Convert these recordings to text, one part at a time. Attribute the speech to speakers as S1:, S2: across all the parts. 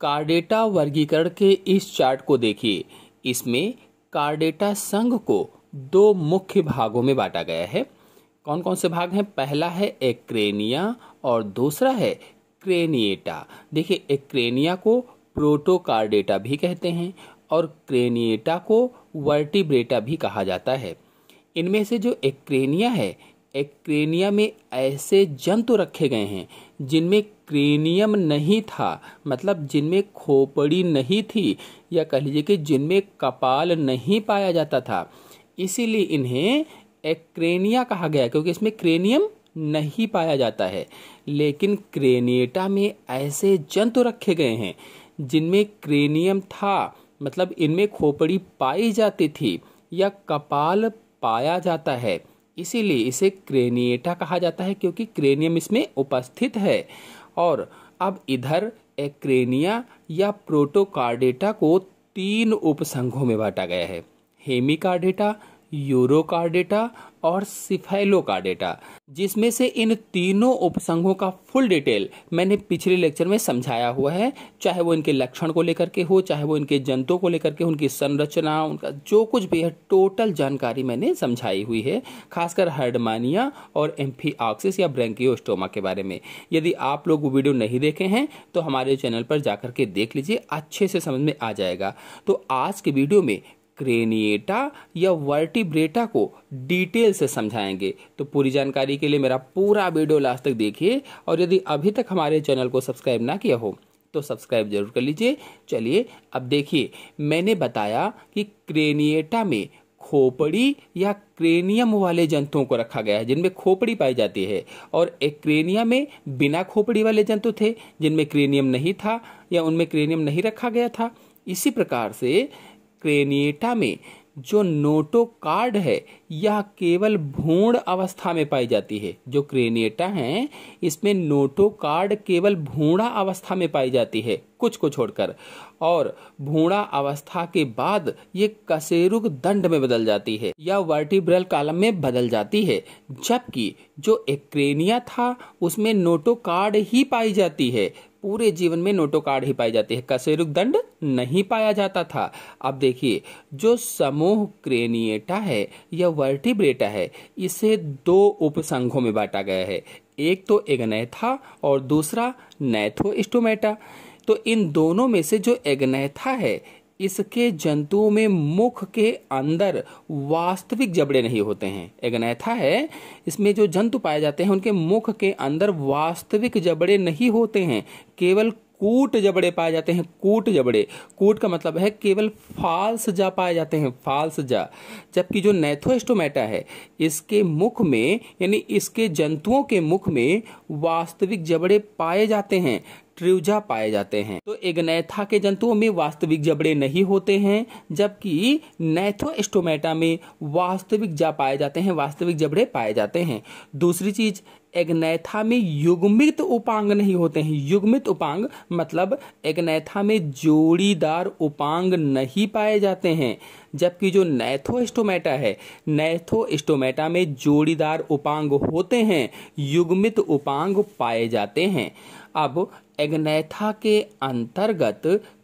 S1: chordata वर्गीकरण के इस चार्ट को देखिए इसमें कार्डेटा संघ को दो मुख्य भागों में बांटा गया है कौन कौन से भाग हैं पहला है एक्रेनिया और दूसरा है क्रेनिएटा देखिए एक्रेनिया को प्रोटोकार्डेटा भी कहते हैं और क्रेनिएटा को वर्टिब्रेटा भी कहा जाता है इनमें से जो एक्रेनिया है एक्रेनिया में ऐसे जंतु रखे गए हैं जिनमें क्रेनियम नहीं था मतलब जिनमें खोपड़ी नहीं थी या कह लीजिए कि जिनमें कपाल नहीं पाया जाता था इसीलिए इन्हें एक्रेनिया कहा गया क्योंकि इसमें क्रेनियम नहीं पाया जाता है लेकिन क्रेनेटा में ऐसे जंतु रखे गए हैं जिनमें क्रेनियम था मतलब इनमें खोपड़ी पाई जाती थी या कपाल पाया जाता है इसीलिए इसे क्रेनिएटा कहा जाता है क्योंकि क्रेनियम इसमें उपस्थित है और अब इधर एक्रेनिया या प्रोटोकार्डेटा को तीन उपसंघों में बांटा गया है हेमिकार्डेटा डेटा और का डेटा जिसमें से इन तीनों उपसंघों का फुल डिटेल मैंने पिछले लेक्चर में समझाया हुआ है चाहे वो इनके लक्षण को लेकर के हो चाहे वो इनके जंतु को लेकर के उनकी संरचना उनका जो कुछ भी है टोटल जानकारी मैंने समझाई हुई है खासकर हर्डमानिया और ऑक्सिस या ब्रेंकिस्टोमा के बारे में यदि आप लोग वो वीडियो नहीं देखे हैं तो हमारे चैनल पर जाकर के देख लीजिए अच्छे से समझ में आ जाएगा तो आज के वीडियो में क्रेनिएटा या वर्टिब्रेटा को डिटेल से समझाएंगे तो पूरी जानकारी के लिए मेरा पूरा वीडियो लास्ट तक देखिए और यदि अभी तक हमारे चैनल को सब्सक्राइब ना किया हो तो सब्सक्राइब जरूर कर लीजिए चलिए अब देखिए मैंने बताया कि क्रेनिएटा में खोपड़ी या क्रेनियम वाले जंतुओं को रखा गया है जिनमें खोपड़ी पाई जाती है और एक्रेनिया में बिना खोपड़ी वाले जंतु थे जिनमें क्रेनियम नहीं था या उनमें क्रेनियम नहीं रखा गया था इसी प्रकार से क्रेनिएटा में जो नोटोकार्ड है यह केवल भूण अवस्था में पाई जाती है जो क्रेनेटा हैं इसमें नोटोकार्ड केवल भूणा अवस्था में पाई जाती है कुछ को छोड़कर और भूणा अवस्था के बाद ये कसेरुक दंड में बदल जाती है या वर्टिब्रल कालम में बदल जाती है जबकि जो एक्रेनिया था उसमें नोटोकार्ड ही पाई जाती है पूरे जीवन में नोटो कार्ड ही पाई जाती है कशेरुक दंड नहीं पाया जाता था अब देखिए जो समूह क्रेनिएटा है या वर्टिब्रेटा है इसे दो उपसंघों में बांटा गया है एक तो एगनेथा और दूसरा नैथोस्टोमेटा तो इन दोनों में से जो एग्नेथा है इसके जंतुओं में मुख के अंदर वास्तविक जबड़े नहीं होते हैं एक नैथा है इसमें जो जंतु पाए जाते हैं उनके मुख के अंदर वास्तविक जबड़े नहीं होते हैं केवल कूट जबड़े पाए जाते हैं कूट जबड़े कूट का मतलब है केवल फाल्स जा पाए जाते हैं फाल्स जा जबकि जो नैथोस्टोमेटा है इसके मुख में यानी इसके जंतुओं के मुख में वास्तविक जबड़े पाए जाते हैं ट्रिवजा पाए जाते हैं तो एगनैथा के जंतुओं में वास्तविक जबड़े नहीं होते हैं जबकि नैथोस्टोमेटा में वास्तविक जा पाए जाते हैं वास्तविक जबड़े पाए जाते हैं दूसरी चीज एग्नैथा में युग्मित उपांग नहीं होते हैं युग्मित उपांग मतलब एग्नैथा में जोड़ीदार उपांग नहीं पाए जाते हैं जबकि जो नैथोस्टोमेटा है नैथोस्टोमेटा में जोड़ीदार उपांग होते हैं युग्मित उपांग पाए जाते हैं अब एग्नैथा के अंतर्गत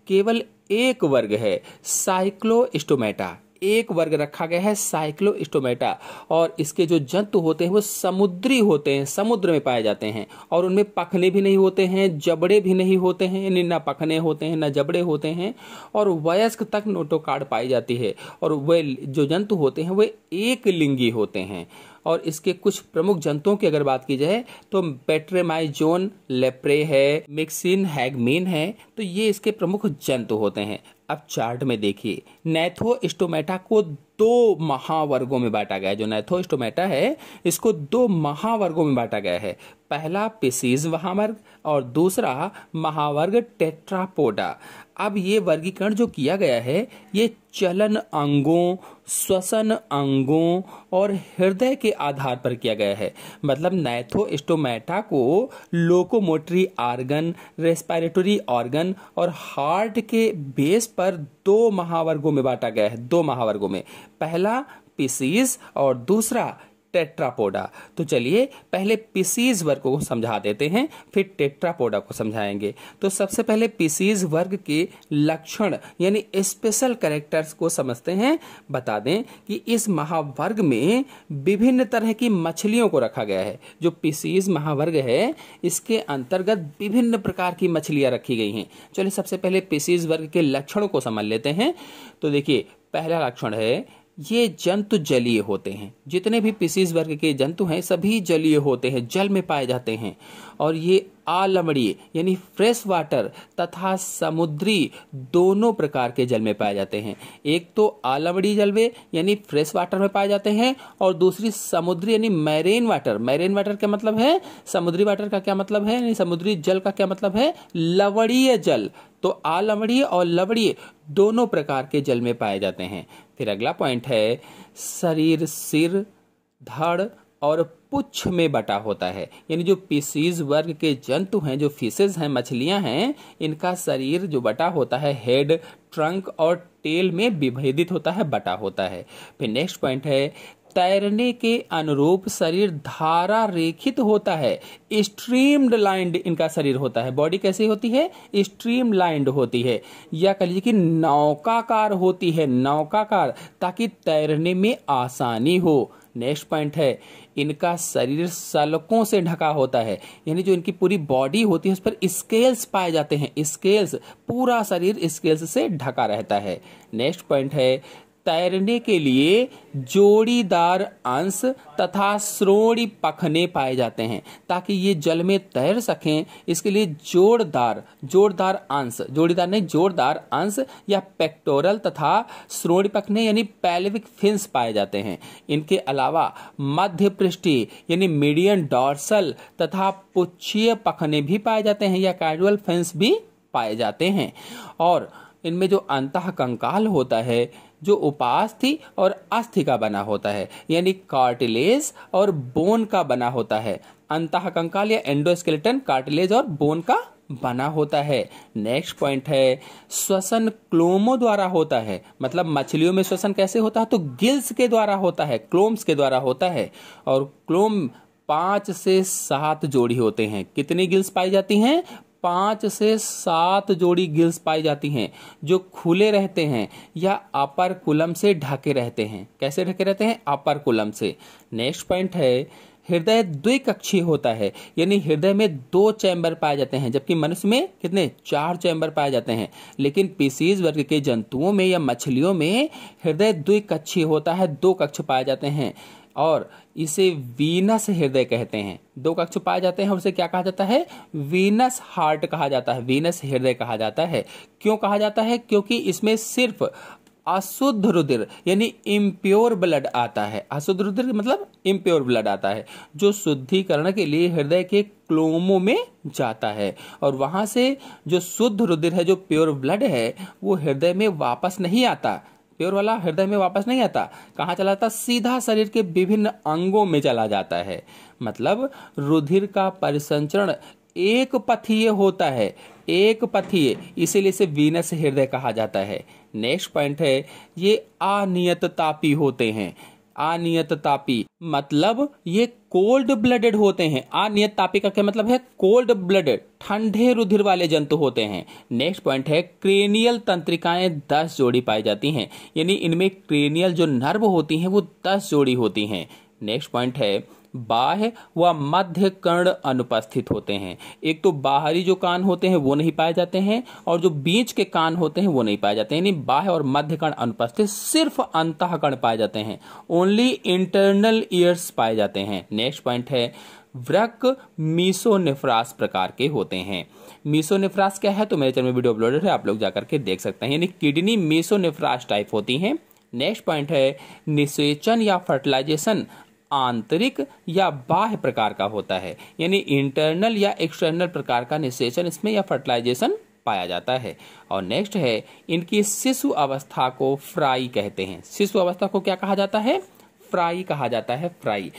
S1: केवल एक वर्ग है साइक्लोस्टोमेटा एक वर्ग रखा गया है साइक्लोस्टोमेटा और इसके जो जंतु होते हैं वो समुद्री होते हैं समुद्र में पाए जाते हैं और उनमें पखने भी नहीं होते हैं जबड़े भी नहीं होते हैं यानी ना पखने होते हैं ना जबड़े होते हैं और वयस्क तक नोटोकार्ड पाई जाती है और वे जो जंतु होते हैं वे एक लिंगी होते हैं और इसके कुछ प्रमुख जंतुओं की अगर बात की जाए तो बेट्रेमाइजोन लेप्रे है मिक्सिन हैगमीन है तो ये इसके प्रमुख जंतु होते हैं अब चार्ट में देखिए नैथो स्टोमेटा को दो महावर्गों में बांटा गया है जो नैथोस्टोमेटा है इसको दो महावर्गों में बांटा गया है पहला पिसीज महावर्ग और दूसरा महावर्ग टेट्रापोडा अब ये वर्गीकरण जो किया गया है ये चलन अंगों श्वसन अंगों और हृदय के आधार पर किया गया है मतलब नैथोस्टोमेटा को लोकोमोटरी आर्गन रेस्पिरेटरी ऑर्गन और हार्ट के बेस पर दो महावर्गों में बांटा गया है दो महावर्गों में पहला पीसीज और दूसरा टेट्रापोडा तो चलिए पहले पीसीज वर्ग को समझा देते हैं फिर टेट्रापोडा को समझाएंगे तो सबसे पहले पीसीज वर्ग के लक्षण यानी स्पेशल करेक्टर्स को समझते हैं बता दें कि इस महावर्ग में विभिन्न तरह की मछलियों को रखा गया है जो पीसीज महावर्ग है इसके अंतर्गत विभिन्न प्रकार की मछलियां रखी गई हैं चलिए सबसे पहले पीसीज वर्ग के लक्षणों को समझ लेते हैं तो देखिए पहला लक्षण है ये जंतु जलीय होते हैं जितने भी पिसीज वर्ग के जंतु हैं सभी जलीय होते हैं जल में पाए जाते हैं और ये आलमड़ी यानी फ्रेश वाटर तथा समुद्री दोनों प्रकार के जल में पाए जाते हैं एक तो आलमड़ी जलवे यानी फ्रेश वाटर में पाए जाते हैं और दूसरी समुद्री यानी मैरेन वाटर मैरेन वाटर का मतलब है समुद्री वाटर का क्या मतलब है यानी समुद्री जल का क्या मतलब है लवड़ीय जल तो आलमड़ी और लवड़ीय दोनों प्रकार के जल में पाए जाते हैं फिर अगला पॉइंट है शरीर सिर धड़ और पुच्छ में बटा होता है यानी जो पीसीज वर्ग के जंतु हैं जो फिशेज हैं मछलियां हैं इनका शरीर जो बटा होता है हेड ट्रंक और टेल में विभेदित होता है बटा होता है फिर नेक्स्ट पॉइंट है तैरने के अनुरूप शरीर धारा रेखित होता है स्ट्रीम्ड लाइंड इनका शरीर होता है बॉडी कैसी होती है स्ट्रीम लाइंड होती है या कह लीजिए कि नौकाकार होती है नौकाकार ताकि तैरने में आसानी हो नेक्स्ट पॉइंट है इनका शरीर सलकों से ढका होता है यानी जो इनकी पूरी बॉडी होती है उस पर स्केल्स पाए जाते हैं स्केल्स पूरा शरीर स्केल्स से ढका रहता है नेक्स्ट पॉइंट है तैरने के लिए जोड़ीदार अंश तथा श्रोणी पखने पाए जाते हैं ताकि ये जल में तैर सकें इसके लिए जोरदार जोरदार अंश जोड़ीदार नहीं जोरदार अंश या पेक्टोरल तथा श्रोणी पखने यानी पैल्विक फिंस पाए जाते हैं इनके अलावा मध्य पृष्ठि यानी मीडियन डॉर्सल तथा पुच्छीय पखने भी पाए जाते हैं या कैजुअल फिंस भी पाए जाते हैं और इनमें जो अंत कंकाल होता है जो उपास्थि और अस्थि का बना होता है यानी कार्टिलेज और बोन का बना होता है अंत कंकाल या एंडोस्केलेटन कार्टिलेज और बोन का बना होता है नेक्स्ट पॉइंट है श्वसन क्लोमो द्वारा होता है मतलब मछलियों में श्वसन कैसे होता है तो गिल्स के द्वारा होता है क्लोम्स के द्वारा होता है और क्लोम पांच से सात जोड़ी होते हैं कितनी गिल्स पाई जाती हैं पांच से सात जोड़ी गिल्स पाई जाती हैं जो खुले रहते हैं या अपर कुलम से ढके रहते हैं कैसे ढके रहते हैं अपर कुलम से नेक्स्ट पॉइंट है हृदय द्विकक्षीय होता है यानी हृदय में दो चैम्बर पाए जाते हैं जबकि मनुष्य में कितने चार चैम्बर पाए जाते हैं लेकिन पीसीज वर्ग के जंतुओं में या मछलियों में हृदय द्विकक्षीय होता है दो कक्ष पाए जाते हैं और इसे वीनस हृदय कहते हैं दो कक्ष पाए जाते हैं और उसे क्या कहा जाता है वीनस हार्ट कहा जाता है वीनस हृदय कहा जाता है क्यों कहा जाता है क्योंकि इसमें सिर्फ अशुद्ध रुद्र यानी इम्प्योर ब्लड आता है अशुद्ध रुद्र मतलब इम्प्योर ब्लड आता है जो शुद्धिकरण के लिए हृदय के क्लोमों में जाता है और वहां से जो शुद्ध रुद्र है जो प्योर ब्लड है वो हृदय में वापस नहीं आता प्योर वाला हृदय में वापस नहीं आता कहाँ चला जाता सीधा शरीर के विभिन्न अंगों में चला जाता है मतलब रुधिर का परिसंचरण एक पथीय होता है एक पथीय इसीलिए इसे वीनस हृदय कहा जाता है नेक्स्ट पॉइंट है ये अनियत तापी होते हैं अनियत तापी मतलब ये कोल्ड ब्लडेड होते हैं अनियत तापी का क्या मतलब है कोल्ड ब्लडेड ठंडे रुधिर वाले जंतु होते हैं नेक्स्ट पॉइंट है क्रेनियल तंत्रिकाएं दस जोड़ी पाई जाती हैं यानी इनमें क्रेनियल जो नर्व होती हैं वो दस जोड़ी होती हैं नेक्स्ट पॉइंट है बाह्य व मध्य कर्ण अनुपस्थित होते हैं एक तो बाहरी जो कान होते हैं वो नहीं पाए जाते हैं और जो बीच के कान होते हैं वो नहीं पाए जाते हैं बाह्य और मध्य कर्ण अनुपस्थित सिर्फ अंत कर्ण पाए जाते हैं ओनली इंटरनल ईयर्स पाए जाते हैं नेक्स्ट पॉइंट है व्रक मीसोनिफ्रास प्रकार के होते हैं मीसोनिफ्रास क्या है तो मेरे चैनल में वीडियो अपलोडेड है आप लोग जाकर के देख सकते हैं यानी किडनी मीसोनिफ्रास टाइप होती हैं नेक्स्ट पॉइंट है निषेचन या फर्टिलाइजेशन आंतरिक या बाह्य प्रकार का होता है यानी इंटरनल या एक्सटर्नल प्रकार का निषेचन इसमें या फर्टिलाइजेशन पाया जाता है और नेक्स्ट है इनकी शिशु अवस्था को फ्राई कहते हैं शिशु अवस्था को क्या कहा जाता है फ्राई कहा जाता है फ्राई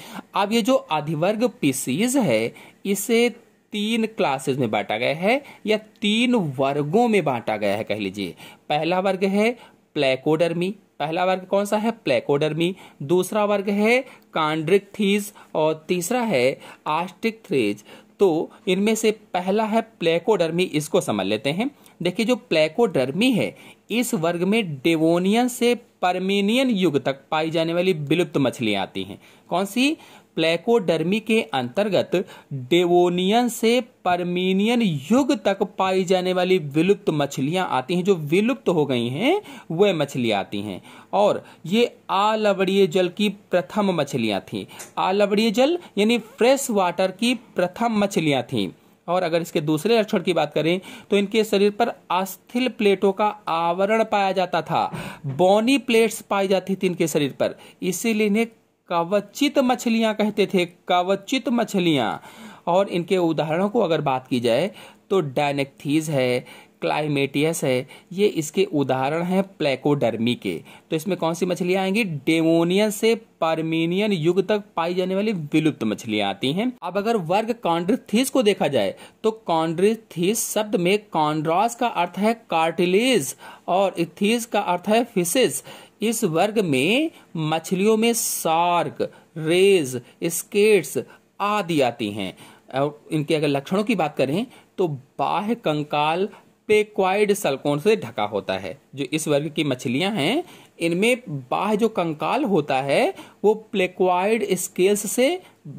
S1: अब ये जो अधिवर्ग पीसीज है इसे तीन क्लासेस में बांटा गया है या तीन वर्गों में बांटा गया है कह लीजिए पहला वर्ग है प्लेकोडर्मी पहला वर्ग कौन सा है प्लेकोडर्मी दूसरा वर्ग है कांड्रिक थीज और तीसरा है आस्टिक थ्रीज तो इनमें से पहला है प्लेकोडर्मी इसको समझ लेते हैं देखिए जो प्लेकोडर्मी है इस वर्ग में डेवोनियन से परमेनियन युग तक पाई जाने वाली विलुप्त मछलियाँ आती हैं कौन सी प्लेकोडर्मी के अंतर्गत डेवोनियन से परमीनियन युग तक पाई जाने वाली विलुप्त मछलियां आती हैं जो विलुप्त हो गई हैं वह मछली आती हैं और ये आलवड़ीय जल की प्रथम मछलियां थीं आलवड़ीय जल यानी फ्रेश वाटर की प्रथम मछलियां थीं और अगर इसके दूसरे लक्षण की बात करें तो इनके शरीर पर अस्थिल प्लेटों का आवरण पाया जाता था बॉनी प्लेट्स पाई जाती थी इनके शरीर पर इसीलिए इन्हें कवचित मछलियाँ कहते थे कवचित मछलियाँ और इनके उदाहरणों को अगर बात की जाए तो डायनेक्थीज है क्लाइमेटियस है ये इसके उदाहरण हैं प्लेकोडर्मी के तो इसमें कौन सी मछलियाँ आएंगी डेमोनियन से परमीनियन युग तक पाई जाने वाली विलुप्त मछलियाँ आती हैं अब अगर वर्ग कॉन्ड्रिथीस को देखा जाए तो कॉन्ड्रिथीस शब्द में कॉन्ड्रॉस का अर्थ है कार्टिलेज और इथीस का अर्थ है फिशिस इस वर्ग में मछलियों में सार्क रेज स्केट्स आदि आती हैं और इनके अगर लक्षणों की बात करें तो बाह्य कंकाल पेक्वाइड सलकोण से ढका होता है जो इस वर्ग की मछलियां हैं इनमें बाह्य जो कंकाल होता है वो प्लेक्वाइड स्केल्स से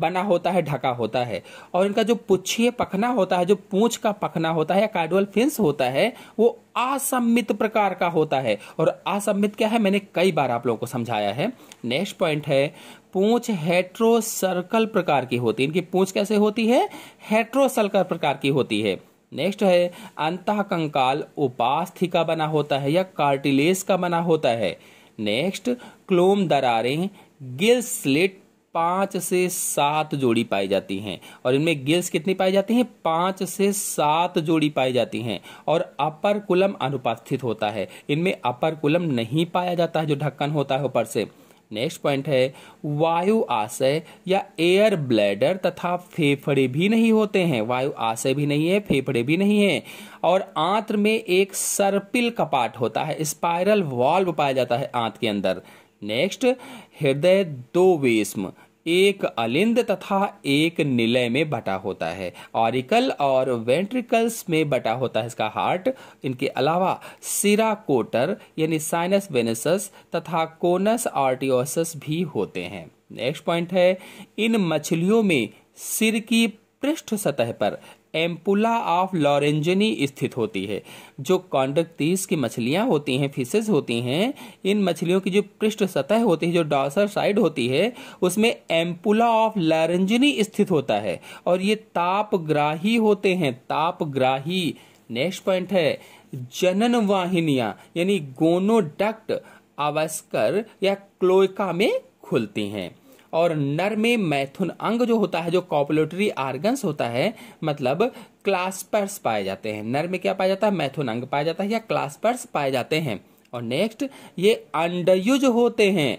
S1: बना होता है ढका होता है और इनका जो पुच्छीय पखना होता है जो पूंछ का पखना होता है कार्डुअल फिंस होता है वो असम्मित प्रकार का होता है और असम्मित क्या है मैंने कई बार आप लोगों को समझाया है नेक्स्ट पॉइंट है पूंछ हेट्रोसर्कल प्रकार की होती है इनकी पूंछ कैसे होती है हेट्रोसर्कल प्रकार की होती है नेक्स्ट है अंत कंकाल उपास्थि का बना होता है या कार्टिलेस का बना होता है नेक्स्ट क्लोम दरारें गिल स्लिट पाँच से सात जोड़ी पाई जाती हैं और इनमें गिल्स कितनी पाई जाती हैं पाँच से सात जोड़ी पाई जाती हैं और अपर कुलम अनुपस्थित होता है इनमें अपर कुलम नहीं पाया जाता है जो ढक्कन होता है ऊपर से नेक्स्ट पॉइंट है वायु आशय या एयर ब्लैडर तथा फेफड़े भी नहीं होते हैं वायु आशय भी नहीं है फेफड़े भी नहीं है और आंत्र में एक सर्पिल कपाट होता है स्पाइरल वॉल्व पाया जाता है आंत के अंदर नेक्स्ट हृदय दो वेस्म एक अलिंद तथा एक निलय में बटा होता है ऑरिकल और वेंट्रिकल्स में बटा होता है इसका हार्ट इनके अलावा सिरा कोटर यानी साइनस वेनेसस तथा कोनस आर्टियोसस भी होते हैं नेक्स्ट पॉइंट है इन मछलियों में सिर की पृष्ठ सतह पर एम्पुला ऑफ लॉरेंजनी स्थित होती है जो कॉन्डक्टीस की मछलियाँ होती हैं फिशेज होती हैं इन मछलियों की जो पृष्ठ सतह होती है जो डॉसर साइड होती है उसमें एम्पुला ऑफ लॉरेंजनी स्थित होता है और ये तापग्राही होते हैं तापग्राही नेक्स्ट पॉइंट है जनन वाहिनियाँ यानी गोनोडक्ट आवस्कर या क्लोइका में खुलती हैं और नर में मैथुन अंग जो होता है जो कॉपुलेटरी आर्गन्स होता है मतलब क्लास्पर्स पाए जाते हैं नर में क्या पाया जाता है मैथुन अंग पाया जाता है या क्लास्पर्स पाए जाते हैं और नेक्स्ट ये अंडयुज होते हैं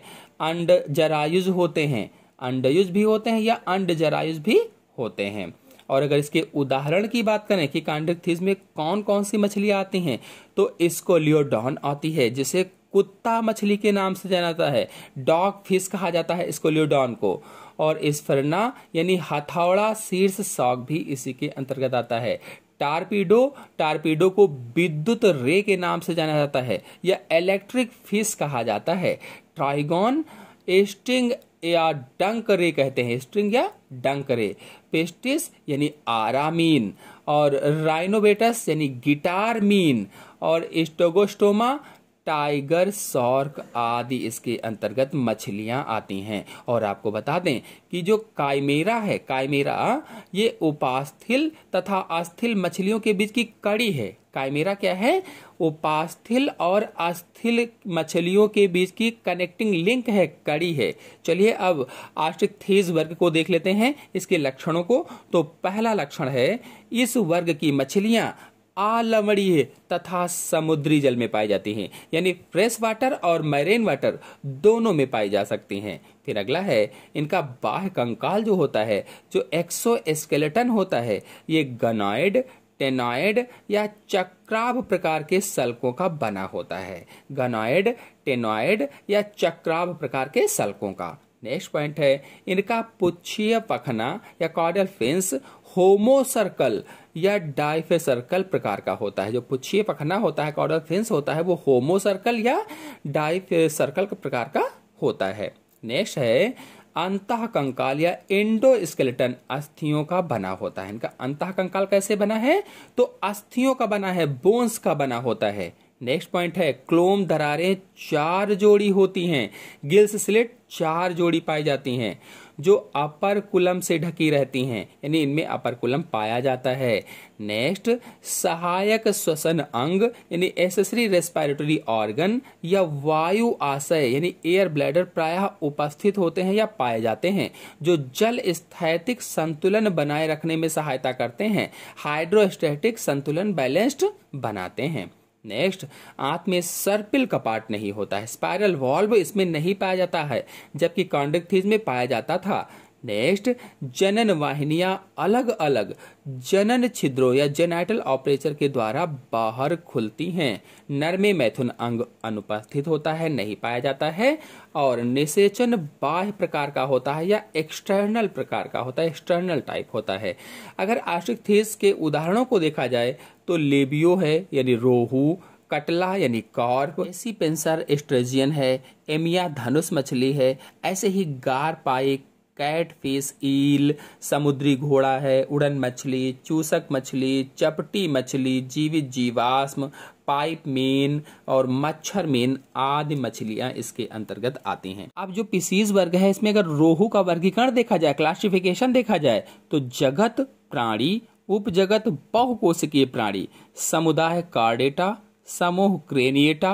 S1: अंड जरायुज होते हैं अंडयुज भी होते हैं या अंड जरायुज भी होते हैं और अगर इसके उदाहरण की बात करें कि कांड में कौन कौन सी मछलियां आती हैं तो इसको लियोडॉन आती है जिसे कुत्ता मछली के नाम से जाना जाता है डॉग फिश कहा जाता है इसको ल्यूडॉन को और इसफरना यानी हथौड़ा शीर्ष सॉक भी इसी के अंतर्गत आता है टारपीडो टारपीडो को विद्युत रे के नाम से जाना जाता है या इलेक्ट्रिक फिश कहा जाता है ट्राइगोन एस्टिंग या डंक रे कहते हैं स्ट्रिंग या डंक रे पेस्टिस यानी आरामीन और राइनोवेटस यानी गिटार मीन और स्टोगोस्टोमा टाइगर सॉर्क आदि इसके अंतर्गत मछलियां आती हैं और आपको बता दें कि जो कायमेरा है कायमेरा ये उपास्थिल तथा अस्थिल मछलियों के बीच की कड़ी है कायमेरा क्या है उपास्थिल और अस्थिल मछलियों के बीच की कनेक्टिंग लिंक है कड़ी है चलिए अब थेज वर्ग को देख लेते हैं इसके लक्षणों को तो पहला लक्षण है इस वर्ग की मछलियां आलमड़ीय तथा समुद्री जल में पाई जाती हैं यानी फ्रेश वाटर और मैरेन वाटर दोनों में पाई जा सकती हैं फिर अगला है इनका बाह कंकाल जो होता है जो एक्सो एस्केलेटन होता है ये गनाइड टेनाइड या चक्राभ प्रकार के सलकों का बना होता है गनाइड टेनाइड या चक्राभ प्रकार के सलकों का नेक्स्ट पॉइंट है इनका पुच्छीय पखना या कॉडल फिंस होमोसर्कल या डाइफे सर्कल प्रकार का होता है जो पुछिए पखना होता है कॉर्डल फिंस होता है वो होमो सर्कल या डाइफे सर्कल प्रकार का होता है नेक्स्ट है अंत कंकाल या इंडो स्केलेटन अस्थियों का बना होता है इनका अंत कंकाल कैसे बना है तो अस्थियों का बना है बोन्स का बना होता है नेक्स्ट पॉइंट है क्लोम दरारें चार जोड़ी होती हैं गिल्स स्लेट चार जोड़ी पाई जाती हैं जो अपर कुलम से ढकी रहती हैं यानी इनमें अपर कुलम पाया जाता है नेक्स्ट सहायक श्वसन अंग यानी एसेसरी रेस्पायरेटरी ऑर्गन या वायु आशय यानी एयर ब्लैडर प्रायः उपस्थित होते हैं या पाए जाते हैं जो जल स्थैतिक संतुलन बनाए रखने में सहायता करते हैं हाइड्रोस्टैटिक संतुलन बैलेंस्ड बनाते हैं नेक्स्ट आंत में सर्पिल कपाट नहीं होता है स्पायरल वॉल्व इसमें नहीं पाया जाता है जबकि कॉन्डक्टीज में पाया जाता था नेक्स्ट जनन वाहिनियां अलग अलग जनन छिद्रों या जेनाइटल ऑपरेचर के द्वारा बाहर खुलती हैं नर में मैथुन अंग अनुपस्थित होता है नहीं पाया जाता है और निषेचन बाह्य प्रकार का होता है या एक्सटर्नल प्रकार का होता है एक्सटर्नल टाइप होता है अगर आश्रिक थीस के उदाहरणों को देखा जाए तो लेबियो है यानी रोहू कटला यानी कॉर्प एसी पेंसर एस्ट्रेजियन है एमिया धनुष मछली है ऐसे ही गार पाइक कैट फिश ईल समुद्री घोड़ा है उड़न मछली चूसक मछली चपटी मछली जीवित जीवाश्म पाइप मीन और मच्छर मीन आदि मछलियां इसके अंतर्गत आती हैं अब जो पिसीज वर्ग है इसमें अगर रोहू का वर्गीकरण देखा जाए क्लासिफिकेशन देखा जाए तो जगत प्राणी उपजगत बहुकोशिकीय प्राणी समुदाय कार्डेटा समूह क्रेनिएटा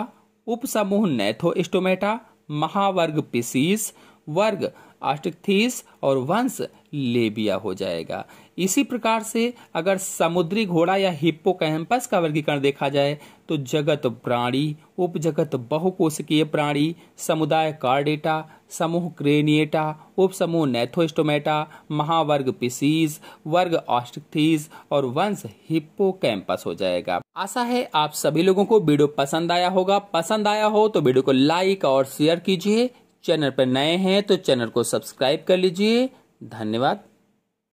S1: उपसमूह नेथोस्टोमेटा महावर्ग पिसीस वर्ग अस्टथीस और वंश लेबिया हो जाएगा इसी प्रकार से अगर समुद्री घोड़ा या हिप्पो कैम्पस का वर्गीकरण देखा जाए तो जगत प्राणी उपजगत बहुकोशिकीय प्राणी समुदाय कार्डेटा समूह क्रेनिएटा उपसमूह नेथोस्टोमेटा महावर्ग पिसीज वर्ग ऑस्टिकथीज और वंश हिप्पो कैंपस हो जाएगा आशा है आप सभी लोगों को वीडियो पसंद आया होगा पसंद आया हो तो वीडियो को लाइक और शेयर कीजिए चैनल पर नए हैं तो चैनल को सब्सक्राइब कर लीजिए धन्यवाद